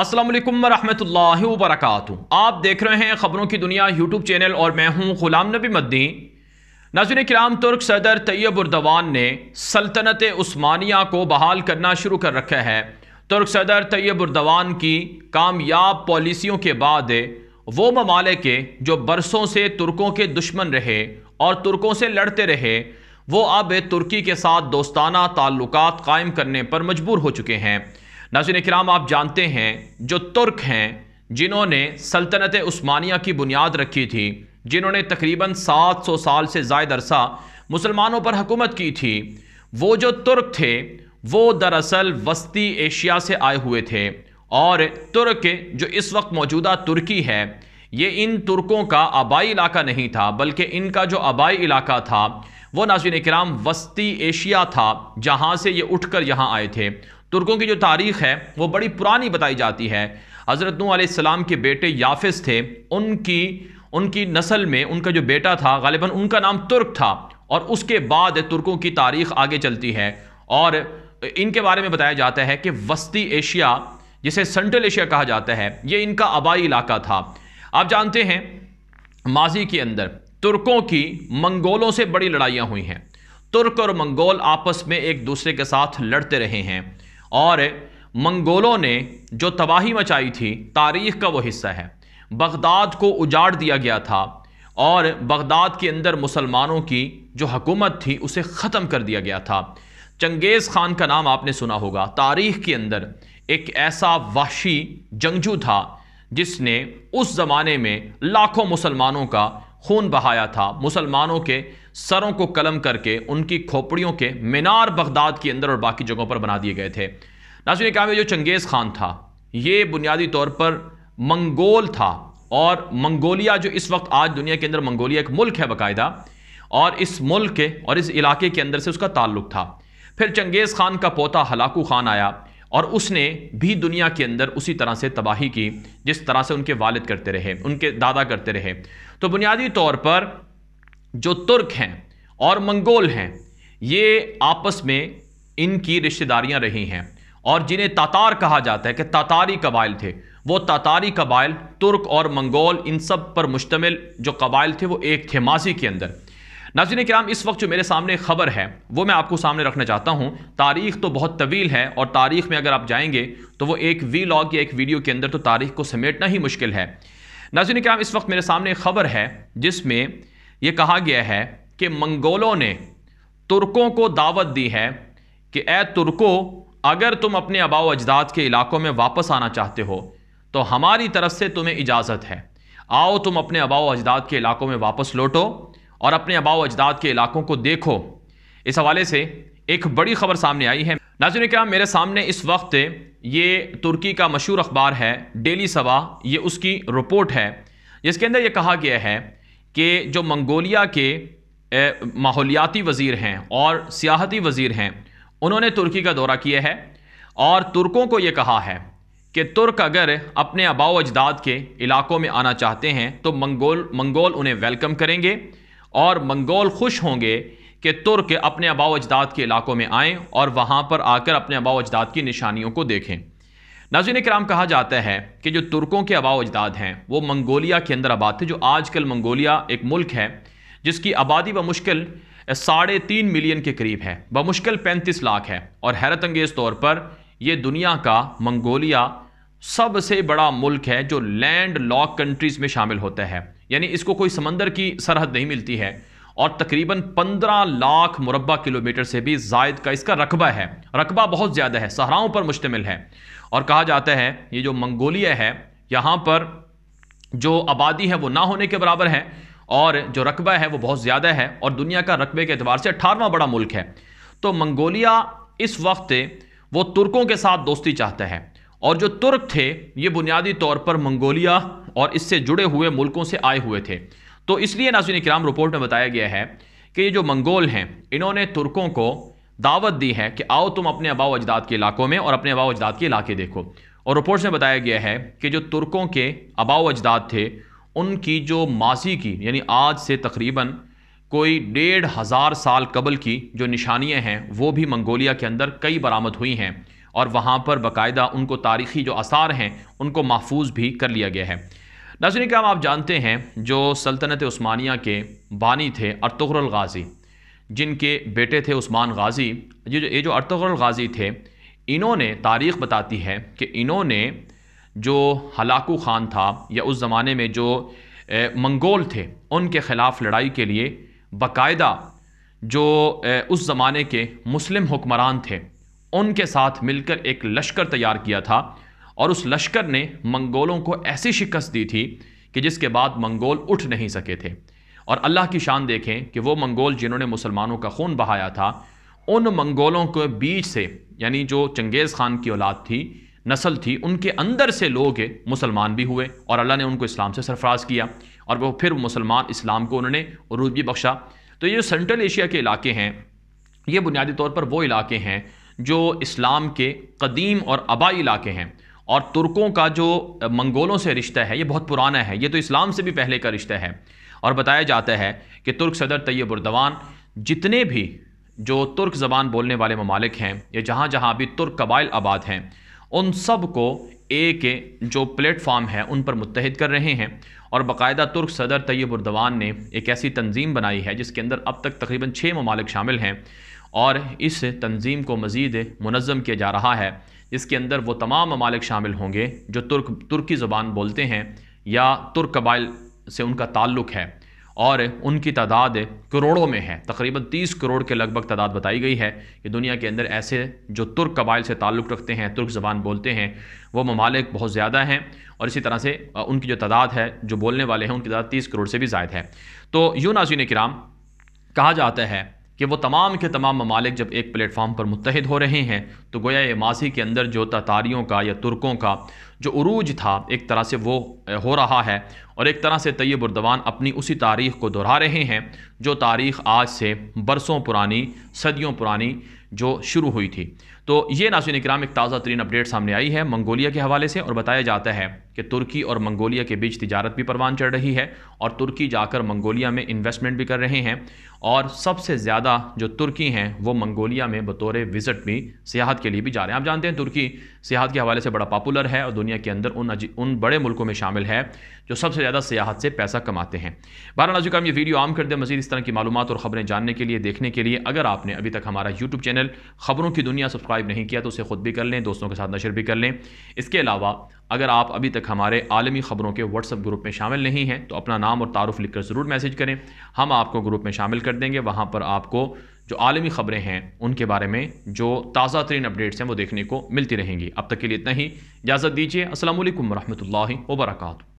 असलम वरहमल वरक आप देख रहे हैं ख़बरों की दुनिया यूट्यूब चैनल और मैं हूं ग़ुलाम नबी मद्दी नाजुन कराम तुर्क सदर तैयब उर्दवान ने सल्तनत उस्मानिया को बहाल करना शुरू कर रखा है तुर्क सदर तैयब उर्दवान की कामयाब पॉलिसियों के बाद वो ममालिक जो बरसों से तुर्कों के दुश्मन रहे और तुर्कों से लड़ते रहे वो अब तुर्की के साथ दोस्ताना ताल्लुक कायम करने पर मजबूर हो चुके हैं नाजिन कराम आप जानते हैं जो तुर्क हैं जिन्होंने सल्तनत उस्मानिया की बुनियाद रखी थी जिन्होंने तकरीबन 700 साल से जायद अरसा मुसलमानों पर हुकूमत की थी वो जो तुर्क थे वो दरअसल वस्ती एशिया से आए हुए थे और तुर्क जो इस वक्त मौजूदा तुर्की है ये इन तुर्कों का आबाई इलाका नहीं था बल्कि इनका जो आबाई इलाका था वो नाजिन कराम वस्ती एशिया था जहाँ से ये उठकर यहाँ आए थे तुर्कों की जो तारीख़ है वो बड़ी पुरानी बताई जाती है हज़रत नूसम के बेटे याफिस थे उनकी उनकी नस्ल में उनका जो बेटा था गालिबा उनका नाम तुर्क था और उसके बाद तुर्कों की तारीख़ आगे चलती है और इनके बारे में बताया जाता है कि वस्ती एशिया जिसे सेंट्रल एशिया कहा जाता है ये इनका आबाई इलाका था आप जानते हैं माजी के अंदर तुर्कों की मंगोलों से बड़ी लड़ाइयाँ हुई हैं तुर्क और मंगोल आपस में एक दूसरे के साथ लड़ते रहे हैं और मंगोलों ने जो तबाही मचाई थी तारीख का वो हिस्सा है बगदाद को उजाड़ दिया गया था और बगदाद के अंदर मुसलमानों की जो हकूमत थी उसे ख़त्म कर दिया गया था चंगेज़ ख़ान का नाम आपने सुना होगा तारीख के अंदर एक ऐसा वाशी जंगजू था जिसने उस ज़माने में लाखों मुसलमानों का खून बहाया था मुसलमानों के सरों को कलम करके उनकी खोपड़ियों के मीनार बगदाद के अंदर और बाकी जगहों पर बना दिए गए थे नाजन काम जो चंगेज़ खान था ये बुनियादी तौर पर मंगोल था और मंगोलिया जो इस वक्त आज दुनिया के अंदर मंगोलिया एक मुल्क है बाकायदा और इस मुल्क के और इस इलाके के अंदर से उसका ताल्लुक था फिर चंगेज़ खान का पोता हलाकू खान आया और उसने भी दुनिया के अंदर उसी तरह से तबाही की जिस तरह से उनके वालिद करते रहे उनके दादा करते रहे तो बुनियादी तौर पर जो तुर्क हैं और मंगोल हैं ये आपस में इनकी रिश्तेदारियां रही हैं और जिन्हें तातार कहा जाता है कि तातारी कबाइल थे वो तातारी कबाइल तुर्क और मंगोल इन सब पर मुश्तमिल जो कबाइल थे वो एक थे माजी के अंदर नाजिन कराम इस वक्त जो मेरे सामने ख़बर है वो मैं आपको सामने रखना चाहता हूँ तारीख तो बहुत तवील है और तारीख में अगर आप जाएंगे तो वो एक वी लॉग या एक वीडियो के अंदर तो तारीख को समेटना ही मुश्किल है नाजिन कराम इस वक्त मेरे सामने ख़बर है जिसमें ये कहा गया है कि मंगोलों ने तुर्कों को दावत दी है कि ए तुर्को अगर तुम अपने आबाओ अजदाद के इलाकों में वापस आना चाहते हो तो हमारी तरफ से तुम्हें इजाज़त है आओ तुम अपने आबाओ अजदाद के इलाकों में वापस लौटो और अपने आबाओ अजदाद के इलाकों को देखो इस हवाले से एक बड़ी खबर सामने आई है नाजुन क्या मेरे सामने इस वक्त ये तुर्की का मशहूर अखबार है डेली सवा ये उसकी रिपोर्ट है जिसके अंदर यह कहा गया है कि जो मंगोलिया के माहौलियाती वज़ीर हैं और सियाहती वज़ीर हैं उन्होंने तुर्की का दौरा किया है और तुर्कों को ये कहा है कि तुर्क अगर अपने आबाव अजदाद के इलाकों में आना चाहते हैं तो मंगोल मंगोल उन्हें वेलकम करेंगे और मंगोल खुश होंगे कि तुर्क अपने आबाव अजदाद के इलाकों में आएँ और वहाँ पर आकर अपने आबाव अजदाद की निशानियों को देखें नाजिन कराम कहा जाता है कि जो तुर्कों के आबा अजदाद हैं वो मंगोलिया के अंदर आबाद थे जो आजकल मंगोलिया एक मुल्क है जिसकी आबादी ब मुश्किल साढ़े तीन मिलियन के करीब है ब मुश्किल पैंतीस लाख है और हैरत अंगेज़ तौर पर यह दुनिया का मंगोलिया सबसे बड़ा मुल्क है जो लैंड लॉक कंट्रीज़ में शामिल होता है यानी इसको कोई समंदर की सरहद नहीं मिलती है और तकरीबन 15 लाख मुरबा किलोमीटर से भी जायद का इसका रकबा है रकबा बहुत ज़्यादा है सहराओं पर मुश्तमिल है और कहा जाता है ये जो मंगोलिया है यहाँ पर जो आबादी है वो ना होने के बराबर है और जो रकबा है वो बहुत ज़्यादा है और दुनिया का रकबे के अतबार से अठारहवा बड़ा मुल्क है तो मंगोलिया इस वक्त वो तुर्कों के साथ दोस्ती चाहता है और जो तुर्क थे ये बुनियादी तौर पर मंगोलिया और इससे जुड़े हुए मुल्कों से आए हुए थे तो इसलिए नाजिन कराम रिपोर्ट में बताया गया है कि ये जो मंगोल हैं इन्होंने तुर्कों को दावत दी है कि आओ तुम अपने अबाव अजदाद के इलाकों में और अपने अबाव अजदाद के इलाके देखो और रिपोर्ट्स में बताया गया है कि जो तुर्कों के अबाव अजदाद थे उनकी जो माजी की यानी आज से तकरीबन कोई डेढ़ हज़ार साल कबल की जो निशानियाँ हैं वो भी मंगोलिया के अंदर कई बरामद हुई हैं और वहाँ पर बाकायदा उनको तारीखी जो आसार हैं उनको महफूज भी कर लिया गया है नाजन क्या आप जानते हैं जो सल्तनत स्मानिया के बानी थे अरतुगरल गाज़ी जिनके बेटे थे उस्मान गाज़ी ये जो ये जो अरतुगरल गाज़ी थे इन्होंने तारीख़ बताती है कि इन्होंने जो हलाकू ख़ान था या उस ज़माने में जो ए, मंगोल थे उनके ख़िलाफ़ लड़ाई के लिए बाकायदा जो ए, उस ज़माने के मुस्लिम हुक्मरान थे उनके साथ मिलकर एक लश्कर तैयार किया था और उस लश्कर ने मंगोलों को ऐसी शिकस्त दी थी कि जिसके बाद मंगोल उठ नहीं सके थे और अल्लाह की शान देखें कि वो मंगोल जिन्होंने मुसलमानों का खून बहाया था उन मंगोलों के बीच से यानी जो चंगेज़ खान की औलाद थी नस्ल थी उनके अंदर से लोग मुसलमान भी हुए और अल्लाह ने उनको इस्लाम से सरफराज किया और वह फिर मुसलमान इस्लाम को उन्होंने रूज भी बख्शा तो ये सेंट्रल एशिया के इलाके हैं ये बुनियादी तौर पर वो इलाके हैं जो इस्लाम के कदीम और आबाई इलाके हैं और तुर्कों का जो मंगोलों से रिश्ता है ये बहुत पुराना है ये तो इस्लाम से भी पहले का रिश्ता है और बताया जाता है कि तुर्क सदर तैयब उर्दवान जितने भी जो तुर्क ज़बान बोलने वाले ममालिक हैं या जहाँ जहाँ अभी तुर्क कबाइल आबाद हैं उन सब को एक जो प्लेटफार्म है उन पर मुतहद कर रहे हैं और बाकायदा तुर्क सदर तैयब उर्दवान ने एक ऐसी तंजीम बनाई है जिसके अंदर अब तक तकरीबन छः ममालिक शामिल हैं और इस तंजीम को मज़ीद मनज़म किया जा रहा है इसके अंदर वो तमाम ममालिक शामिल होंगे जो तुर्क तुर्की ज़बान बोलते हैं या तुर्क कबाइल से उनका ताल्लुक़ है और उनकी तादाद करोड़ों में है तकरीबन 30 करोड़ के लगभग तादाद बताई गई है कि दुनिया के अंदर ऐसे जो तुर्क कबाइल से ताल्लुक़ रखते हैं तुर्क ज़बान बोलते हैं वो ममालिक बहुत ज़्यादा हैं और इसी तरह से उनकी जो तादाद है जो बोलने वाले हैं उनकी तादाद तीस करोड़ से भी ज़ायद है तो यूँ नाजीन कराम कहा जाता है कि वो तमाम के तमाम ममालिक जब एक प्लेटफार्म पर मुतहद हो रहे हैं तो गोया ये माजी के अंदर जो ततारियों का या तुर्कों का जो अरूज था एक तरह से वो हो रहा है और एक तरह से तैयब उर्दवान अपनी उसी तारीख़ को दोहरा रहे हैं जो तारीख़ आज से बरसों पुरानी सदियों पुरानी जो शुरू हुई थी तो ये नासिन इक्राम एक ताज़ा तरीन अपडेट सामने आई है मंगोलिया के हवाले से और बताया जाता है कि तुर्की और मंगोलिया के बीच तजारत भी परवान चढ़ रही है और तुर्की जाकर मंगोलिया में इन्वेस्टमेंट भी कर रहे हैं और सबसे ज़्यादा जो तुर्की हैं वो मंगोलिया में बतौर विज़िट भी सियाहत के लिए भी जा रहे हैं आप जानते हैं तुर्की सियाहत के हवाले से बड़ा पॉपुलर है और दुनिया के अंदर उन उन बड़े मुल्कों में शामिल है जो सबसे ज़्यादा सियाहत से पैसा कमाते हैं बारह नाजुक हम ये वीडियो आम कर दें मजीद इस तरह की मालूम और ख़बरें जानने के लिए देखने के लिए अगर आपने अभी तक हमारा यूट्यूब चैनल ख़बरों की दुनिया सब्सक्राइब नहीं किया तो उसे खुद भी कर लें दोस्तों के साथ नशर भी कर लें इसके अलावा अगर आप अभी तक हमारे आलमी ख़बरों के व्हाट्सअप ग्रुप में शामिल नहीं हैं तो अपना नाम और तारुफ लिखकर ज़रूर मैसेज करें हम आपको ग्रुप में शामिल कर देंगे वहाँ पर आपको जो आलमी ख़बरें हैं उनके बारे में जो ताज़ा तरीन अपडेट्स हैं वो देखने को मिलती रहेंगी अब तक के लिए इतना ही इजाज़त दीजिए असल वरहमल वर्का